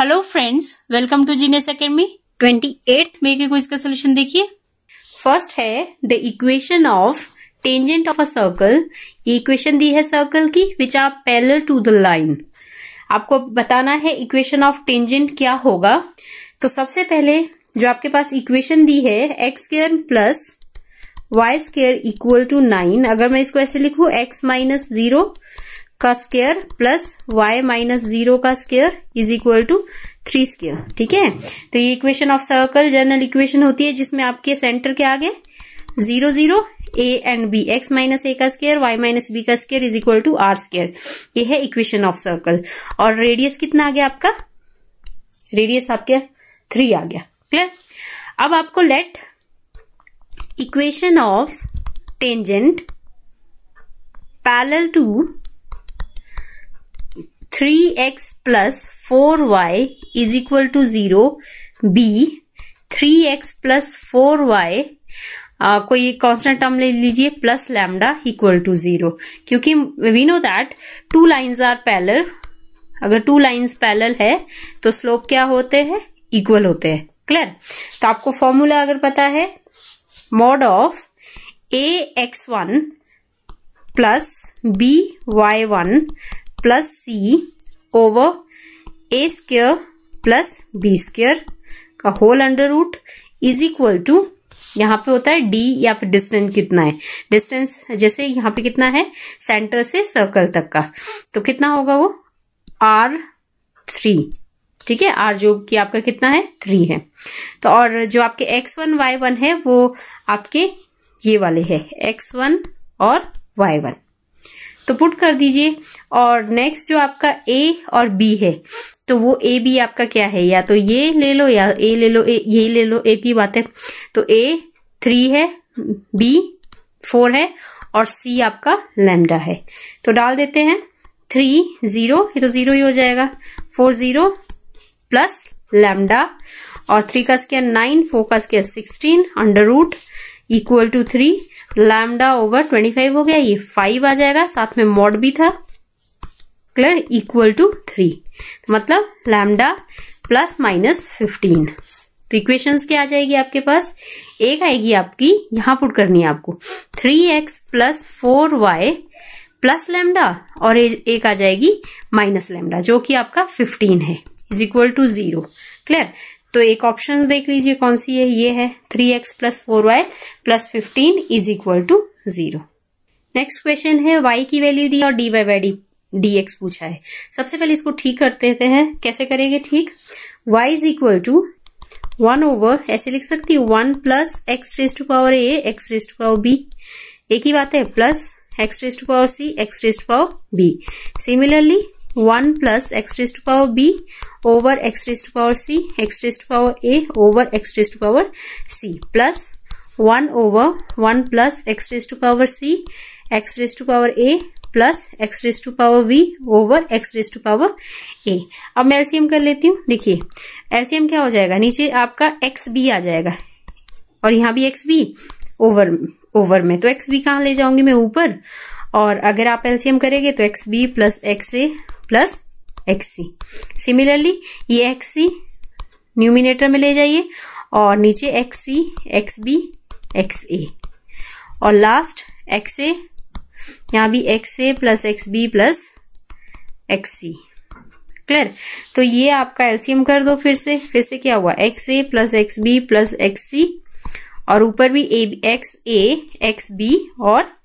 hello friends welcome to genius academy twenty eight मे के कोई इसका सोल्यूशन देखिए फर्स्ट है the equation of tangent of a circle ये इक्वेशन दी है सर्कल की which are parallel to the line आपको बताना है इक्वेशन ऑफ टेंजेंट क्या होगा तो सबसे पहले जो आपके पास इक्वेशन दी है x square plus y square equal to nine अगर मैं इसको ऐसे लिखू एक्स माइनस जीरो का square plus y minus zero का square is equal to three square ठीक है तो ये equation of circle general equation होती है जिसमें आपके सेंटर के आगे zero zero a and b x minus a का स्केयर वाई माइनस बी का square is equal to r square ये है इक्वेशन ऑफ सर्कल और रेडियस कितना आ गया आपका रेडियस आपके थ्री आ गया क्लियर अब आपको let equation of tangent parallel to three x plus four y is equal to zero be three x plus four Uh, कोई कॉन्स्टेंट टर्म ले लीजिए plus lambda equal to zero क्योंकि we know that two lines are parallel अगर two lines parallel है तो slope क्या होते हैं इक्वल होते हैं क्लियर तो आपको फॉर्मूला अगर पता है mod of a x one plus b y one plus c over a square plus b square का whole under root is equal to यहाँ पे होता है डी या फिर डिस्टेंस कितना है डिस्टेंस जैसे यहाँ पे कितना है सेंटर से सर्कल तक का तो कितना होगा वो आर थ्री ठीक है आर जो कि आपका कितना है थ्री है तो और जो आपके एक्स वन वाई वन है वो आपके ये वाले है एक्स वन और वाई वन तो पुट कर दीजिए और नेक्स्ट जो आपका ए और बी है तो वो ए बी आपका क्या है या तो ये ले लो या ए ले लो ए यही ले लो ए की बात है तो ए थ्री है बी फोर है और सी आपका लेमडा है तो डाल देते हैं थ्री जीरो ये तो जीरो ही हो जाएगा फोर जीरो प्लस लेमडा और थ्री का स्केयर नाइन फोर का square sixteen under root equal to three lambda over twenty five हो गया ये फाइव आ जाएगा साथ में मॉड भी था क्लियर इक्वल टू थ्री मतलब लैमडा प्लस माइनस फिफ्टीन तो इक्वेशंस क्या आ जाएगी आपके पास एक आएगी आपकी यहां पुट करनी है आपको three x plus four y plus lambda और एक आ जाएगी माइनस लेमडा जो कि आपका फिफ्टीन है is equal to zero clear तो एक ऑप्शन देख लीजिए कौन सी है ये है three x plus four y plus fifteen is equal to zero next question है वाई की वैल्यू दी और d y y d d x पूछा है सबसे पहले इसको ठीक करते देते हैं कैसे करेंगे ठीक y is equal to one over ऐसे लिख सकती हूँ one plus x raise to power a x raise to power b एक ही बात है plus x raise to power c x raise to power b similarly one plus x raise to power b over x raise to power c x raise to power a over x to power c plus one over one plus x raise to power c x to power a plus x raise to power v over x raise to power a अब मैं LCM कर लेती हूँ देखिए LCM क्या हो जाएगा नीचे आपका एक्स बी आ जाएगा और यहाँ भी एक्स बी ओवर ओवर में तो एक्स बी कहाँ ले जाऊंगी मैं ऊपर और अगर आप एलसीएम करेंगे तो x b plus x a plus x c similarly ये एक्स सी न्यूमिनेटर में ले जाइए और नीचे x c x b x a और लास्ट एक्स ए यहां भी x a plus x b plus x c clear तो ये आपका एलसीएम कर दो फिर से फिर से क्या हुआ x a plus x b plus x c और ऊपर भी a x a x b और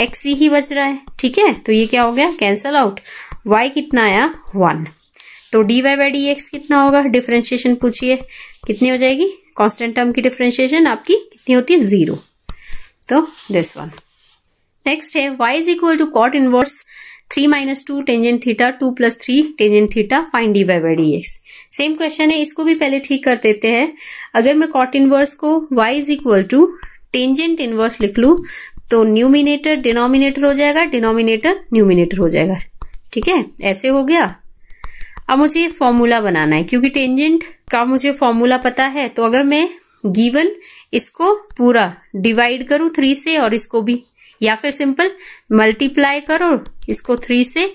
एक्स ही बच रहा है ठीक है तो ये क्या हो गया कैंसल आउट वाई कितना आया वन तो d y by d x कितना होगा डिफ्रेंशिएशन पूछिए कितनी हो जाएगी कॉन्स्टेंट टर्म की डिफ्रेंशिएशन आपकी कितनी होती है जीरो तो दिस वन नेक्स्ट है y is equal to cot inverse three minus two tangent theta two plus three tangent theta fine d y by d x same question है इसको भी पहले ठीक कर देते हैं अगर मैं कॉट इनवर्स को y is equal to tangent inverse लिख लू तो न्यूमिनेटर डिनोमिनेटर हो जाएगा डिनोमिनेटर न्यूमिनेटर हो जाएगा ठीक है ऐसे हो गया अब मुझे फॉर्मूला बनाना है क्योंकि टेंजेंट का मुझे फॉर्मूला पता है तो अगर मैं गिवन इसको पूरा डिवाइड करूं थ्री से और इसको भी या फिर सिंपल मल्टीप्लाई करो इसको थ्री से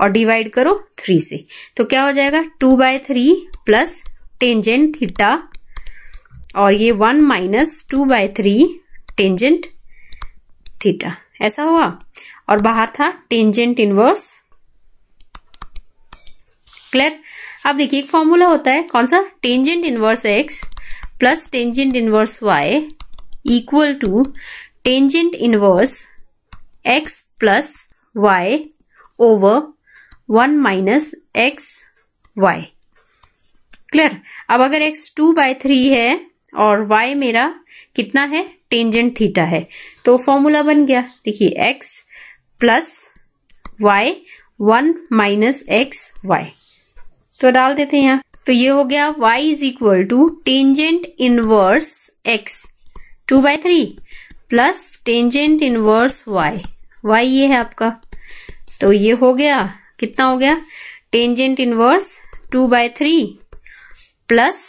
और डिवाइड करो थ्री से तो क्या हो जाएगा two by three plus tangent theta और ये one minus two by three tangent theta ऐसा हुआ और बाहर था टेंजेंट इनवर्स क्लियर अब देखिए एक फॉर्मूला होता है कौन सा tangent inverse x plus tangent inverse y equal to tangent inverse x plus y over one minus x y clear अब अगर एक्स टू बाय थ्री है और वाई मेरा कितना है टेंजेंट थीटा है तो फॉर्मूला बन गया देखिए x plus y one minus x y तो डाल देते हैं यहाँ तो ये हो गया y is equal to tangent inverse x two by three plus tangent inverse y y ये है आपका तो ये हो गया कितना हो गया tangent inverse two by three plus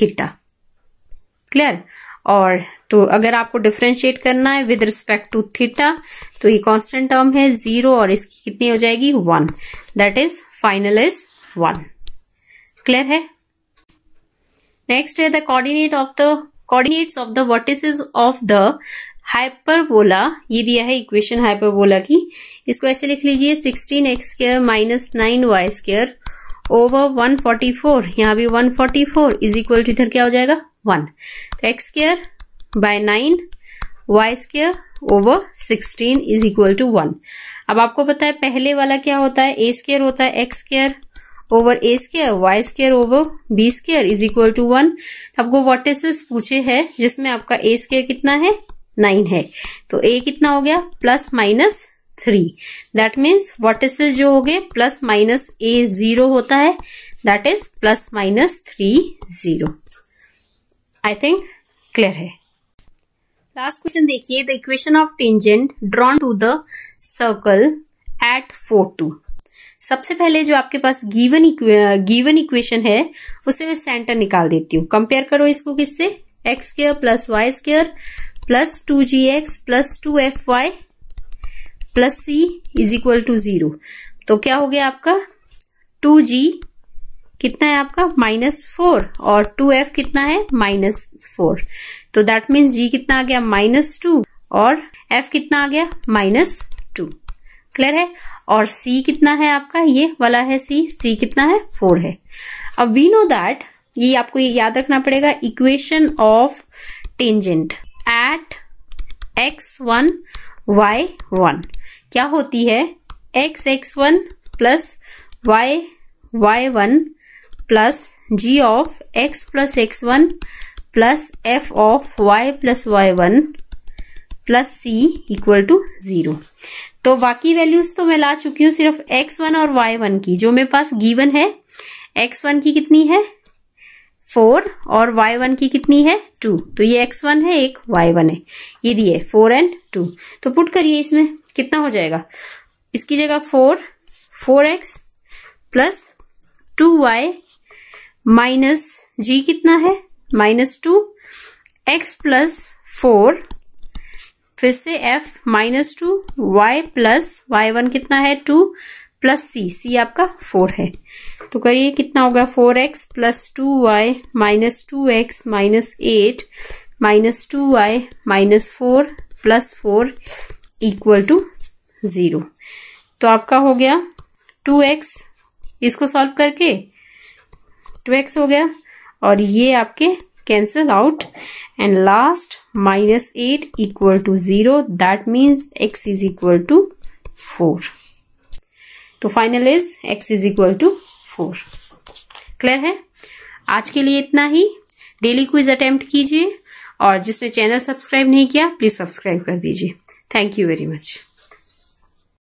theta clear और तो अगर आपको डिफ्रेंशिएट करना है विद रिस्पेक्ट टू थीटा तो ये कांस्टेंट टर्म है जीरो और इसकी कितनी हो जाएगी one that is final is one clear है नेक्स्ट है the coordinate of the coordinates of the vertices of the hyperbola ये दिया है इक्वेशन हाइपरबोला की इसको ऐसे लिख लीजिए sixteen x square minus nine y square over one forty four यहाँ भी one forty four is equal to इधर क्या हो जाएगा one x square by nine y square over sixteen is equal to one अब आपको पता है पहले वाला क्या होता है ए स्केयर होता है x square over a square y square over b square is equal to one आपको वॉटेसिस पूछे है जिसमें आपका ए स्केयर कितना है नाइन है तो ए कितना हो गया plus minus three that means vertices जो हो गए प्लस माइनस ए जीरो होता है that is plus minus three zero I think clear है लास्ट क्वेश्चन देखिए the equation of tangent drawn to the circle at four two सबसे पहले जो आपके पास गिवन गिवन इक्वेशन है उसे मैं सेंटर निकाल देती हूँ कंपेयर करो इसको किससे x square plus y square plus two g x plus two f y plus c is equal to zero तो क्या हो गया आपका टू जी कितना है आपका माइनस फोर और टू एफ कितना है माइनस फोर तो दैट मीन्स जी कितना आ गया माइनस टू और एफ कितना आ गया माइनस टू क्लियर है और सी कितना है आपका ये वाला है सी सी कितना है फोर है अब वी नो दैट ये आपको ये याद रखना पड़ेगा equation of tangent at x one y one क्या होती है x x one plus y y one plus g of x plus x one plus f of y plus y one plus c equal to zero तो बाकी values तो मैं ला चुकी हूँ सिर्फ एक्स वन और वाई वन की जो मेरे पास गीवन है एक्स वन की कितनी है फोर और वाई वन की कितनी है टू तो ये एक्स वन है एक वाई वन है ये दिए फोर एंड टू तो पुट करिए इसमें कितना हो जाएगा इसकी जगह four four x plus two y minus g कितना है minus two x plus four फिर से f minus two y plus y one कितना है टू प्लस सी सी आपका फोर है तो करिए कितना होगा four x plus two y minus two x minus eight minus two y minus four plus four equal to zero तो आपका हो गया टू एक्स इसको सॉल्व करके टू एक्स हो गया और ये आपके cancel out and last minus eight equal to zero that means x is equal to four तो final is x is equal to four clear है आज के लिए इतना ही डेली क्विज अटेम्प्ट कीजिए और जिसने चैनल सब्सक्राइब नहीं किया प्लीज सब्सक्राइब कर दीजिए थैंक यू वेरी मच